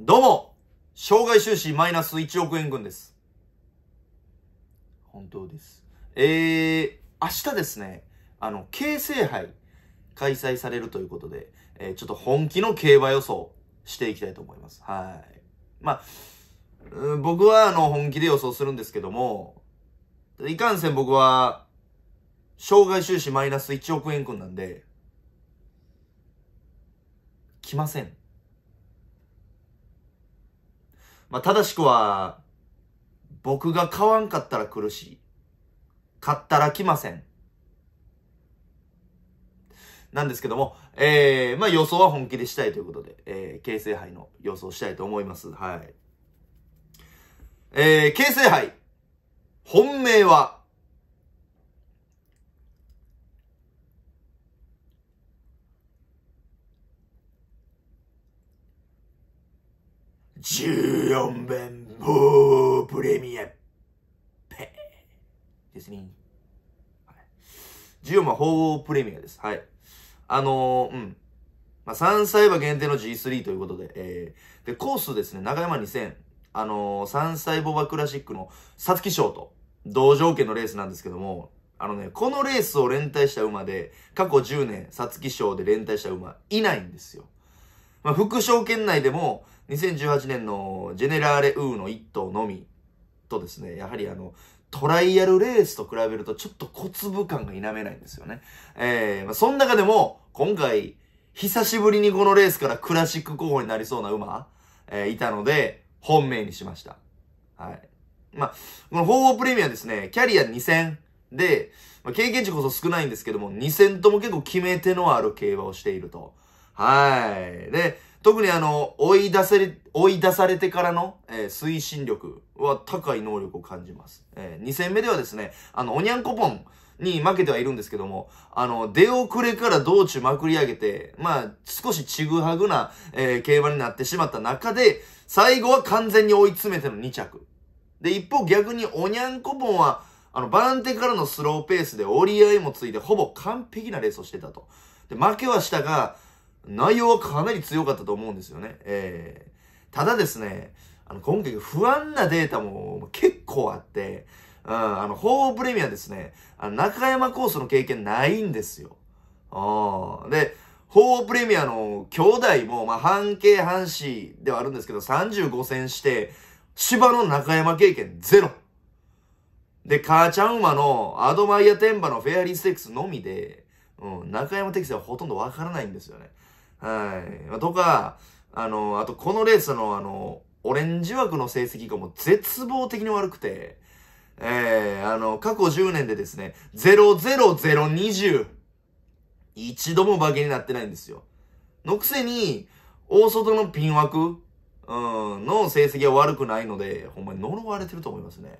どうも、障害収支マイナス1億円軍です。本当です。えー、明日ですね、あの、京成杯開催されるということで、えー、ちょっと本気の競馬予想していきたいと思います。はい。まあ、僕はあの、本気で予想するんですけども、いかんせん僕は、障害収支マイナス1億円軍なんで、来ません。まあ、正しくは、僕が買わんかったら苦しい。買ったら来ません。なんですけども、えー、まあ予想は本気でしたいということで、えー、形成杯の予想したいと思います。はい。えー、形成杯、本命は、14番ホープレミアペですね。14ホ法プレミアです。はい。あのー、うん。まあ、3歳馬限定の G3 ということで、えー、で、コースですね、長山2000、あのー、3歳ボバクラシックの皐月賞と、同条件のレースなんですけども、あのね、このレースを連帯した馬で、過去10年、皐月賞で連帯した馬、いないんですよ。まあ、副賞圏内でも、2018年のジェネラーレウーの1頭のみとですね、やはりあの、トライアルレースと比べるとちょっと小粒感が否めないんですよね。えー、まあ、その中でも、今回、久しぶりにこのレースからクラシック候補になりそうな馬、えー、いたので、本命にしました。はい。まあ、この鳳凰プレミアですね、キャリア2戦で、まあ、経験値こそ少ないんですけども、2戦とも結構決め手のある競馬をしていると。はい。で、特にあの、追い出せ、追い出されてからの、えー、推進力は高い能力を感じます。えー、2戦目ではですね、あの、おにゃんこぽんに負けてはいるんですけども、あの、出遅れから道中まくり上げて、まあ、少しちぐはぐな、えー、競馬になってしまった中で、最後は完全に追い詰めての2着。で、一方逆におにゃんこぽんは、あの、バン手からのスローペースで折り合いもついて、ほぼ完璧なレースをしてたと。で、負けはしたが、内容はかなり強かったと思うんですよね。えー、ただですね、あの、今回不安なデータも結構あって、うん、あの、法プレミアですね、あの中山コースの経験ないんですよ。あで、法プレミアの兄弟も、まあ、半径半子ではあるんですけど、35戦して、芝の中山経験ゼロ。で、母ちゃん馬のアドマイアテンバのフェアリーステークスのみで、うん、中山適性はほとんどわからないんですよね。はい。とか、あの、あとこのレースのあの、オレンジ枠の成績がもう絶望的に悪くて、ええー、あの、過去10年でですね、00020。一度も化けになってないんですよ。のくせに、大外のピン枠、うん、の成績は悪くないので、ほんまに呪われてると思いますね。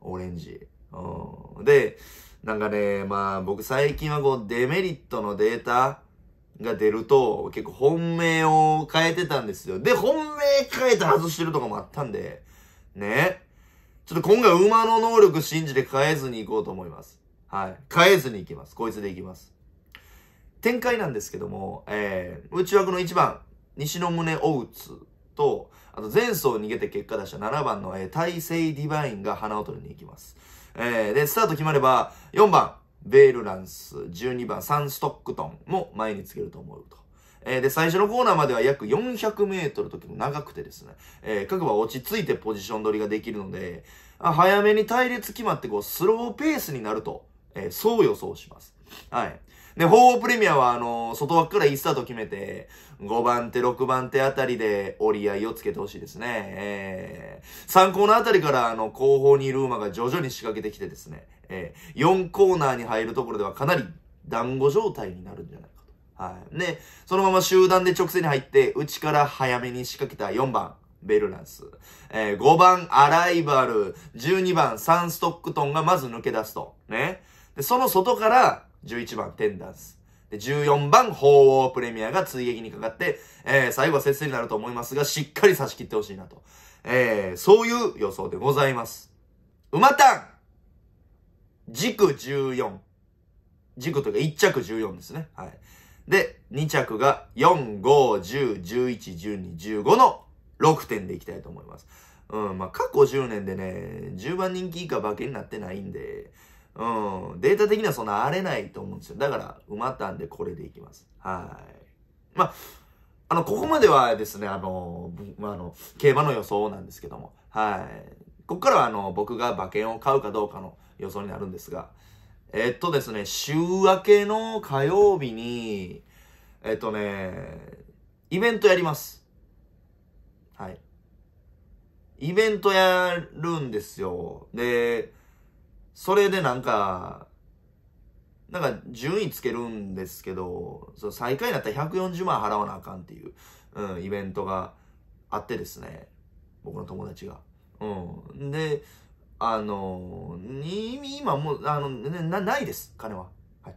オレンジ。うん。で、なんかね、まあ僕最近はこうデメリットのデータ、が出ると、結構本命を変えてたんですよ。で、本命変えて外してるとかもあったんで、ね。ちょっと今回馬の能力信じて変えずに行こうと思います。はい。変えずに行きます。こいつで行きます。展開なんですけども、えー、内枠の1番、西の胸を打つと、あと前走逃げて結果出した7番の、えー、大勢ディバインが花を取りに行きます。えー、で、スタート決まれば、4番、ベールランス、12番、サンストックトンも前につけると思うと。えー、で、最初のコーナーまでは約400メートルときも長くてですね、えー、各馬落ち着いてポジション取りができるので、あ早めに隊列決まってこう、スローペースになると、えー、そう予想します。はい。で、鳳凰プレミアはあの、外枠からいいスタート決めて、5番手、6番手あたりで折り合いをつけてほしいですね。えー、3コーナーあたりからあの、後方にいる馬が徐々に仕掛けてきてですね、えー、4コーナーに入るところではかなり団子状態になるんじゃないかと。はい。で、そのまま集団で直線に入って、内から早めに仕掛けた4番。ベルランス。えー、5番、アライバル。12番、サンストックトンがまず抜け出すと。ね。で、その外から、11番テンダンス。で、14番、鳳凰プレミアが追撃にかかって、えー、最後は接戦になると思いますが、しっかり差し切ってほしいなと。えー、そういう予想でございます。馬単軸14。軸というか1着14ですね。はい。で、2着が4、5、10、11、12、15の6点でいきたいと思います。うん、まあ、過去10年でね、10番人気以下馬けになってないんで、うん、データ的にはそんな荒れないと思うんですよ。だから、埋まったんでこれでいきます。はい。まあ、あの、ここまではですね、あの、まあ、の、競馬の予想なんですけども、はい。ここからは、あの、僕が馬券を買うかどうかの予想になるんですが、えっとですね、週明けの火曜日に、えっとね、イベントやります。はい。イベントやるんですよ。で、それでなんか、なんか順位つけるんですけど、その最下位になったら140万払わなあかんっていう、うん、イベントがあってですね。僕の友達が。うん。で、あの、に、今もう、あの、ね、な、ないです、金は。はい。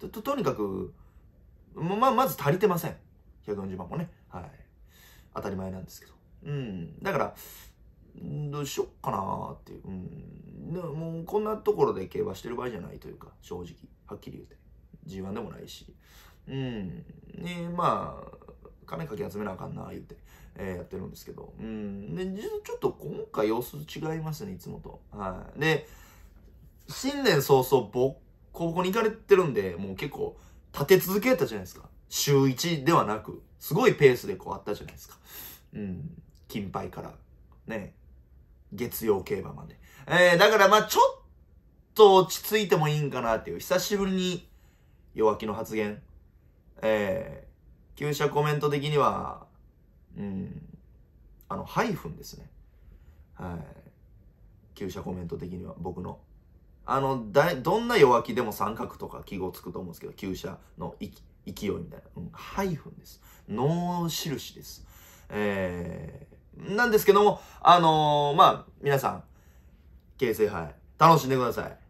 と、と、とにかく、ま、まず足りてません。140万もね。はい。当たり前なんですけど。うん。だから、どうしよっかなっていう。うん。でももうこんなところで競馬してる場合じゃないというか、正直。はっきり言うて。G1 でもないし。うん。ね、まあ、金かき集めなあかんな、言うて、えー、やってるんですけど。うん。で、ちょっと今回様子違いますね、いつもと。はい。で、新年早々、ぼ高校に行かれてるんで、もう結構、立て続けたじゃないですか。週1ではなく、すごいペースでこうあったじゃないですか。うん。金牌から。ね。月曜競馬まで。えー、だからまあちょっと落ち着いてもいいんかなっていう、久しぶりに弱気の発言。えー、旧車コメント的には、うん、あの、ハイフンですね。はい。旧車コメント的には、僕の。あの、だ、どんな弱気でも三角とか記号つくと思うんですけど、旧車の勢いみたいな。うん、ハイフンです。脳印です。えー、なんですけども、あのー、まあ、皆さん、京成杯、楽しんでください。